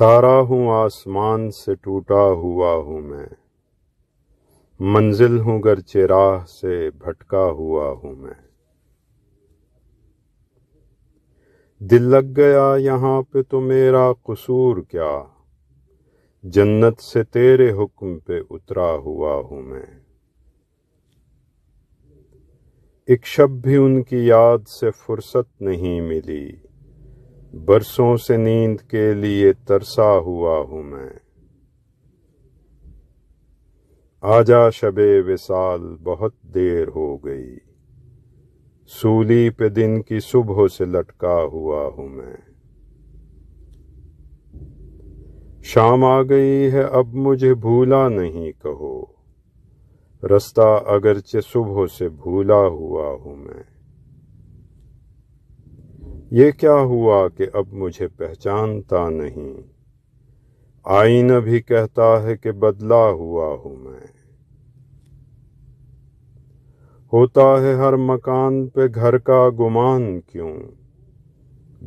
तारा हूँ आसमान से टूटा हुआ हूँ मैं मंजिल हूँ गर चिराह से भटका हुआ हूँ मैं दिल लग गया यहाँ पे तो मेरा कसूर क्या जन्नत से तेरे हुक्म पे उतरा हुआ हूँ मैं एक शब भी उनकी याद से फुर्सत नहीं मिली बरसों से नींद के लिए तरसा हुआ हूं मैं आजा शबे विसाल बहुत देर हो गई सूली पे दिन की सुबह से लटका हुआ हूं मैं शाम आ गई है अब मुझे भूला नहीं कहो रास्ता अगरचे सुबह से भूला हुआ हूं मैं ये क्या हुआ कि अब मुझे पहचानता नहीं आईन भी कहता है कि बदला हुआ हूं मैं होता है हर मकान पे घर का गुमान क्यों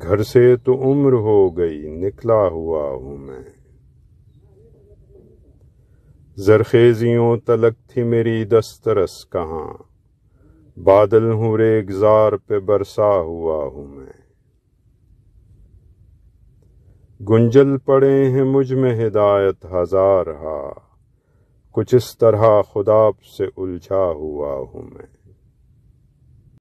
घर से तो उम्र हो गई निकला हुआ हूं मैं जरखेजियों तलक थी मेरी दस्तरस कहाँ बादल हूँ रेगजार पे बरसा हुआ हूं मैं गुंजल पड़े हैं मुझ में हिदायत हज़ार हा कुछ इस तरह खुदाब से उलझा हुआ हूँ मैं